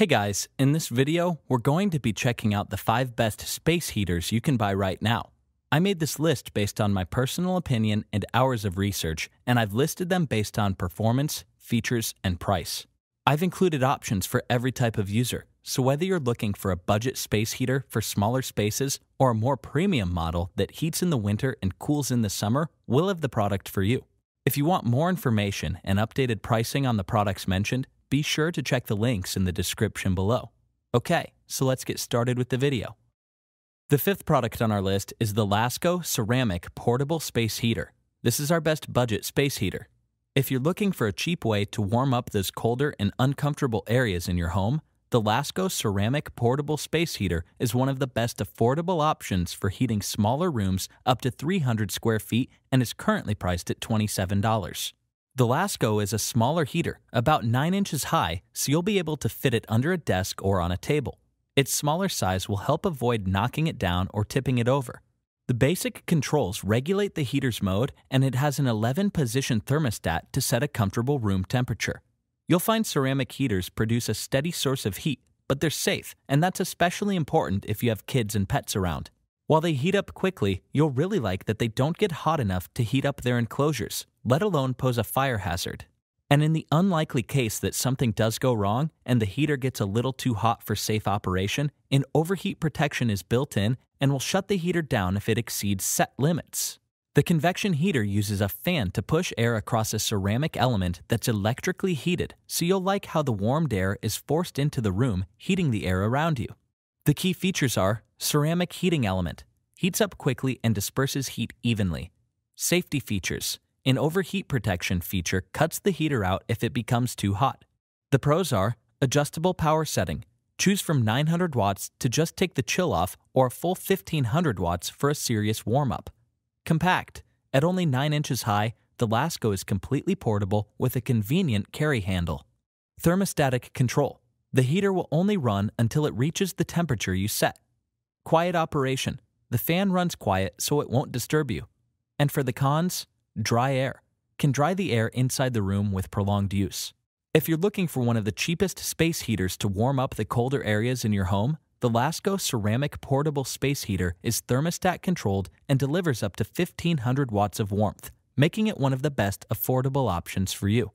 Hey guys, in this video, we're going to be checking out the 5 best space heaters you can buy right now. I made this list based on my personal opinion and hours of research, and I've listed them based on performance, features, and price. I've included options for every type of user, so whether you're looking for a budget space heater for smaller spaces or a more premium model that heats in the winter and cools in the summer, we'll have the product for you. If you want more information and updated pricing on the products mentioned, be sure to check the links in the description below. Okay, so let's get started with the video. The fifth product on our list is the Lasco Ceramic Portable Space Heater. This is our best budget space heater. If you're looking for a cheap way to warm up those colder and uncomfortable areas in your home, the Lasco Ceramic Portable Space Heater is one of the best affordable options for heating smaller rooms up to 300 square feet and is currently priced at $27. The Lasco is a smaller heater, about 9 inches high, so you'll be able to fit it under a desk or on a table. Its smaller size will help avoid knocking it down or tipping it over. The basic controls regulate the heater's mode, and it has an 11 position thermostat to set a comfortable room temperature. You'll find ceramic heaters produce a steady source of heat, but they're safe, and that's especially important if you have kids and pets around. While they heat up quickly, you'll really like that they don't get hot enough to heat up their enclosures, let alone pose a fire hazard. And in the unlikely case that something does go wrong and the heater gets a little too hot for safe operation, an overheat protection is built in and will shut the heater down if it exceeds set limits. The convection heater uses a fan to push air across a ceramic element that's electrically heated, so you'll like how the warmed air is forced into the room, heating the air around you. The key features are Ceramic heating element heats up quickly and disperses heat evenly. Safety features an overheat protection feature cuts the heater out if it becomes too hot. The pros are adjustable power setting. Choose from 900 watts to just take the chill off or a full 1500 watts for a serious warm up. Compact. At only 9 inches high, the Lasco is completely portable with a convenient carry handle. Thermostatic control. The heater will only run until it reaches the temperature you set. Quiet operation. The fan runs quiet so it won't disturb you. And for the cons, dry air. Can dry the air inside the room with prolonged use. If you're looking for one of the cheapest space heaters to warm up the colder areas in your home, the Lasco Ceramic Portable Space Heater is thermostat controlled and delivers up to 1500 watts of warmth, making it one of the best affordable options for you.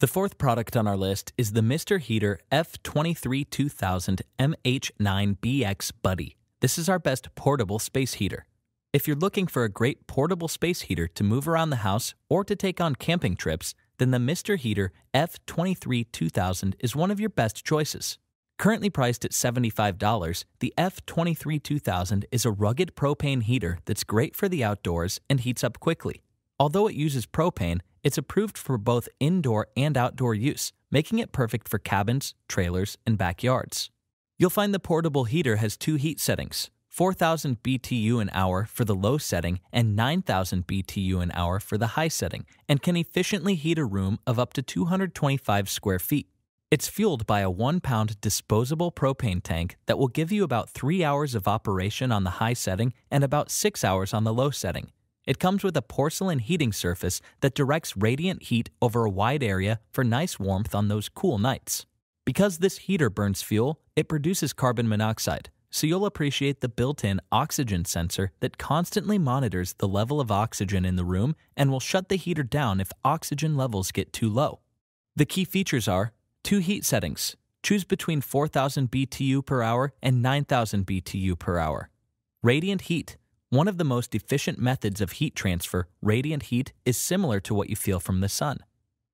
The fourth product on our list is the Mr. Heater F23-2000 MH9BX Buddy. This is our best portable space heater. If you're looking for a great portable space heater to move around the house or to take on camping trips, then the Mr. Heater F23-2000 is one of your best choices. Currently priced at $75, the F23-2000 is a rugged propane heater that's great for the outdoors and heats up quickly. Although it uses propane, it's approved for both indoor and outdoor use, making it perfect for cabins, trailers, and backyards. You'll find the portable heater has two heat settings 4,000 BTU an hour for the low setting and 9,000 BTU an hour for the high setting, and can efficiently heat a room of up to 225 square feet. It's fueled by a one pound disposable propane tank that will give you about three hours of operation on the high setting and about six hours on the low setting, it comes with a porcelain heating surface that directs radiant heat over a wide area for nice warmth on those cool nights. Because this heater burns fuel, it produces carbon monoxide, so you'll appreciate the built-in oxygen sensor that constantly monitors the level of oxygen in the room and will shut the heater down if oxygen levels get too low. The key features are two heat settings. Choose between 4000 BTU per hour and 9000 BTU per hour. Radiant heat one of the most efficient methods of heat transfer, radiant heat, is similar to what you feel from the sun.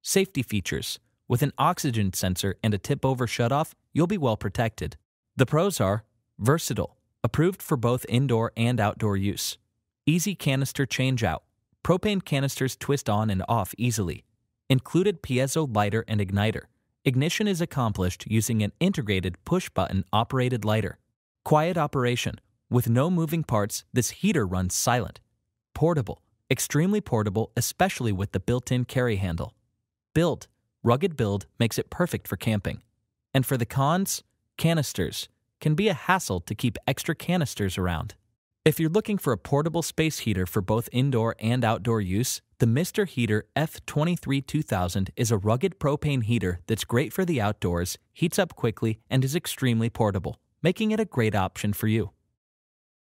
Safety features. With an oxygen sensor and a tip-over shutoff, you'll be well protected. The pros are versatile, approved for both indoor and outdoor use. Easy canister changeout. Propane canisters twist on and off easily. Included piezo lighter and igniter. Ignition is accomplished using an integrated push-button operated lighter. Quiet operation. With no moving parts, this heater runs silent. Portable, extremely portable, especially with the built-in carry handle. Built, rugged build makes it perfect for camping. And for the cons, canisters can be a hassle to keep extra canisters around. If you're looking for a portable space heater for both indoor and outdoor use, the Mr. Heater F23-2000 is a rugged propane heater that's great for the outdoors, heats up quickly, and is extremely portable, making it a great option for you.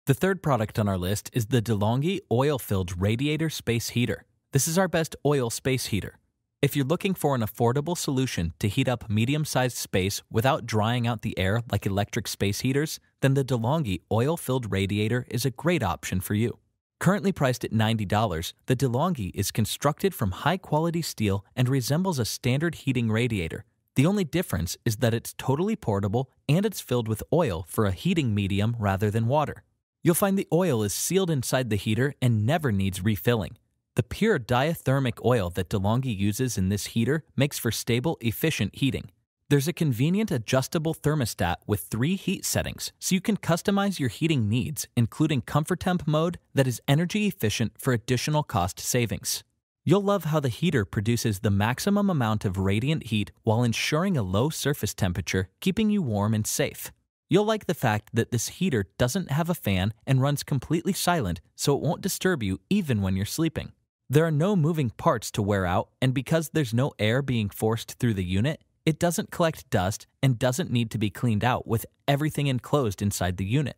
The third product on our list is the DeLonghi oil-filled radiator space heater. This is our best oil space heater. If you're looking for an affordable solution to heat up medium-sized space without drying out the air like electric space heaters, then the DeLonghi oil-filled radiator is a great option for you. Currently priced at $90, the DeLonghi is constructed from high-quality steel and resembles a standard heating radiator. The only difference is that it's totally portable and it's filled with oil for a heating medium rather than water. You'll find the oil is sealed inside the heater and never needs refilling. The pure diathermic oil that DeLonghi uses in this heater makes for stable, efficient heating. There's a convenient adjustable thermostat with three heat settings, so you can customize your heating needs, including comfort temp mode that is energy efficient for additional cost savings. You'll love how the heater produces the maximum amount of radiant heat while ensuring a low surface temperature, keeping you warm and safe. You'll like the fact that this heater doesn't have a fan and runs completely silent so it won't disturb you even when you're sleeping. There are no moving parts to wear out, and because there's no air being forced through the unit, it doesn't collect dust and doesn't need to be cleaned out with everything enclosed inside the unit.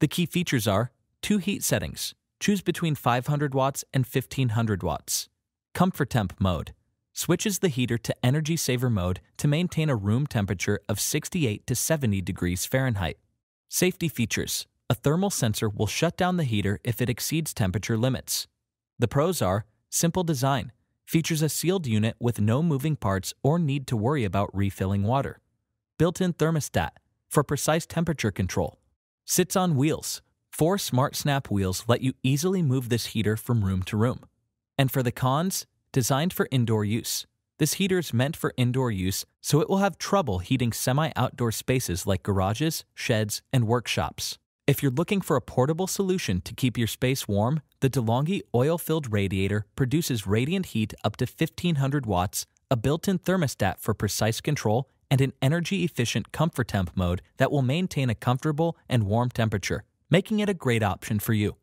The key features are two heat settings. Choose between 500 watts and 1500 watts. Comfort temp mode switches the heater to energy saver mode to maintain a room temperature of 68 to 70 degrees Fahrenheit. Safety features A thermal sensor will shut down the heater if it exceeds temperature limits. The pros are simple design, features a sealed unit with no moving parts or need to worry about refilling water, built in thermostat for precise temperature control, sits on wheels. Four smart snap wheels let you easily move this heater from room to room. And for the cons, designed for indoor use. This heater is meant for indoor use, so it will have trouble heating semi-outdoor spaces like garages, sheds, and workshops. If you're looking for a portable solution to keep your space warm, the DeLonghi oil-filled radiator produces radiant heat up to 1500 watts, a built-in thermostat for precise control, and an energy-efficient comfort temp mode that will maintain a comfortable and warm temperature, making it a great option for you.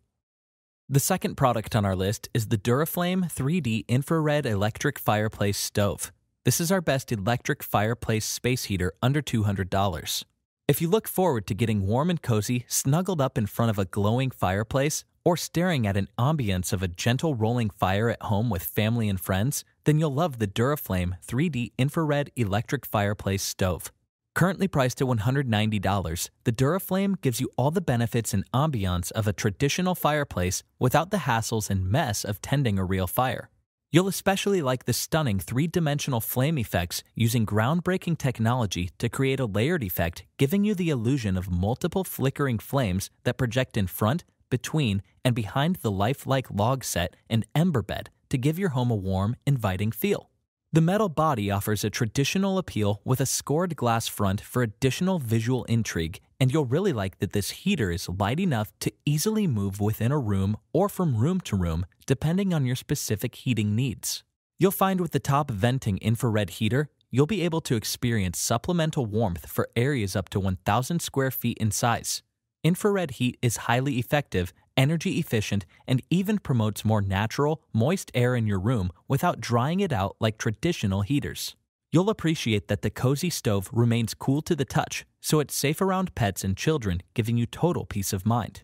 The second product on our list is the Duraflame 3D Infrared Electric Fireplace Stove. This is our best electric fireplace space heater under $200. If you look forward to getting warm and cozy, snuggled up in front of a glowing fireplace, or staring at an ambience of a gentle rolling fire at home with family and friends, then you'll love the Duraflame 3D Infrared Electric Fireplace Stove. Currently priced at $190, the Duraflame gives you all the benefits and ambiance of a traditional fireplace without the hassles and mess of tending a real fire. You'll especially like the stunning three-dimensional flame effects using groundbreaking technology to create a layered effect, giving you the illusion of multiple flickering flames that project in front, between, and behind the lifelike log set and ember bed to give your home a warm, inviting feel. The metal body offers a traditional appeal with a scored glass front for additional visual intrigue, and you'll really like that this heater is light enough to easily move within a room or from room to room, depending on your specific heating needs. You'll find with the top venting infrared heater, you'll be able to experience supplemental warmth for areas up to 1,000 square feet in size. Infrared heat is highly effective energy efficient, and even promotes more natural, moist air in your room without drying it out like traditional heaters. You'll appreciate that the cozy stove remains cool to the touch, so it's safe around pets and children, giving you total peace of mind.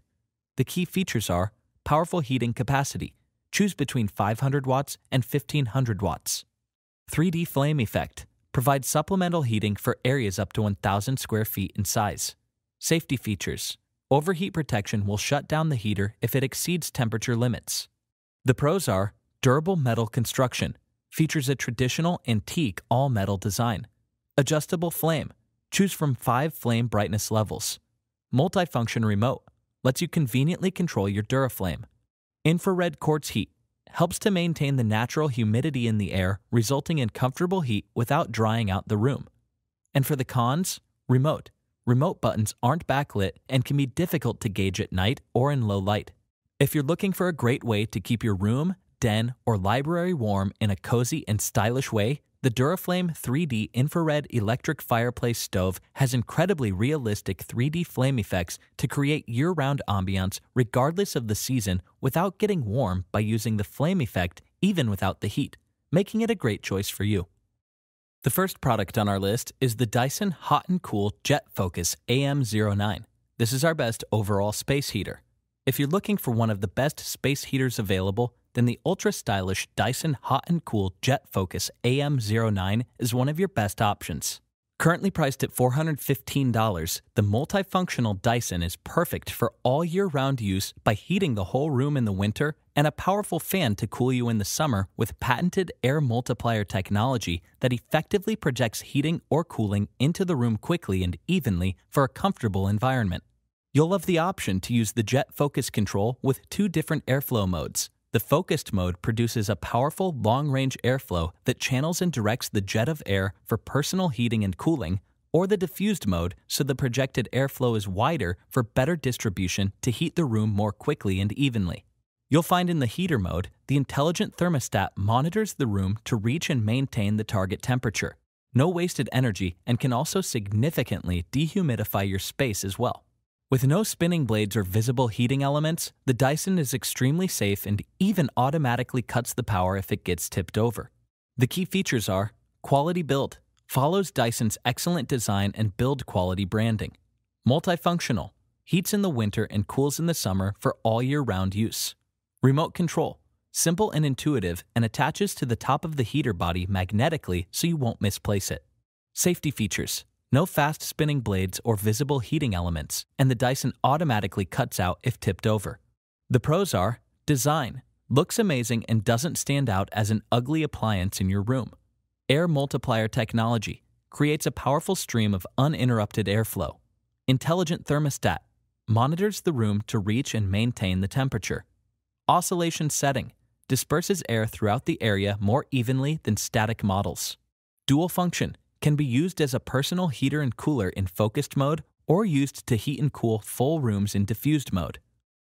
The key features are powerful heating capacity. Choose between 500 watts and 1500 watts. 3D flame effect provides supplemental heating for areas up to 1000 square feet in size. Safety features Overheat protection will shut down the heater if it exceeds temperature limits. The pros are durable metal construction, features a traditional antique all metal design, adjustable flame, choose from five flame brightness levels, multifunction remote, lets you conveniently control your Duraflame, infrared quartz heat, helps to maintain the natural humidity in the air, resulting in comfortable heat without drying out the room. And for the cons, remote, remote buttons aren't backlit and can be difficult to gauge at night or in low light. If you're looking for a great way to keep your room, den, or library warm in a cozy and stylish way, the Duraflame 3D Infrared Electric Fireplace Stove has incredibly realistic 3D flame effects to create year round ambiance regardless of the season without getting warm by using the flame effect even without the heat, making it a great choice for you. The first product on our list is the Dyson Hot and Cool Jet Focus AM09. This is our best overall space heater. If you're looking for one of the best space heaters available, then the ultra stylish Dyson Hot and Cool Jet Focus AM09 is one of your best options. Currently priced at $415, the multifunctional Dyson is perfect for all year round use by heating the whole room in the winter and a powerful fan to cool you in the summer with patented air multiplier technology that effectively projects heating or cooling into the room quickly and evenly for a comfortable environment. You'll love the option to use the Jet Focus control with two different airflow modes. The focused mode produces a powerful long range airflow that channels and directs the jet of air for personal heating and cooling, or the diffused mode so the projected airflow is wider for better distribution to heat the room more quickly and evenly. You'll find in the heater mode, the intelligent thermostat monitors the room to reach and maintain the target temperature. No wasted energy and can also significantly dehumidify your space as well. With no spinning blades or visible heating elements, the Dyson is extremely safe and even automatically cuts the power if it gets tipped over. The key features are quality build, follows Dyson's excellent design and build quality branding, multifunctional, heats in the winter and cools in the summer for all year round use, Remote control, simple and intuitive, and attaches to the top of the heater body magnetically so you won't misplace it. Safety features, no fast spinning blades or visible heating elements, and the Dyson automatically cuts out if tipped over. The pros are design, looks amazing and doesn't stand out as an ugly appliance in your room. Air multiplier technology creates a powerful stream of uninterrupted airflow. Intelligent thermostat monitors the room to reach and maintain the temperature. Oscillation setting disperses air throughout the area more evenly than static models. Dual function can be used as a personal heater and cooler in focused mode or used to heat and cool full rooms in diffused mode.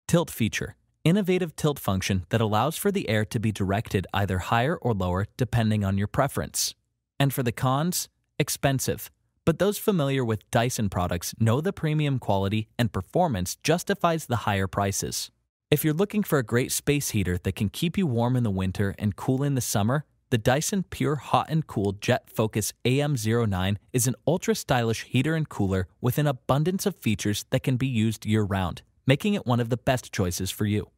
Tilt feature innovative tilt function that allows for the air to be directed either higher or lower depending on your preference. And for the cons, expensive. But those familiar with Dyson products know the premium quality and performance justifies the higher prices. If you're looking for a great space heater that can keep you warm in the winter and cool in the summer, the Dyson Pure Hot and Cool Jet Focus AM09 is an ultra stylish heater and cooler with an abundance of features that can be used year round, making it one of the best choices for you.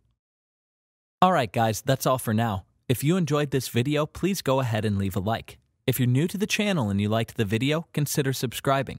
Alright, guys, that's all for now. If you enjoyed this video, please go ahead and leave a like. If you're new to the channel and you liked the video, consider subscribing.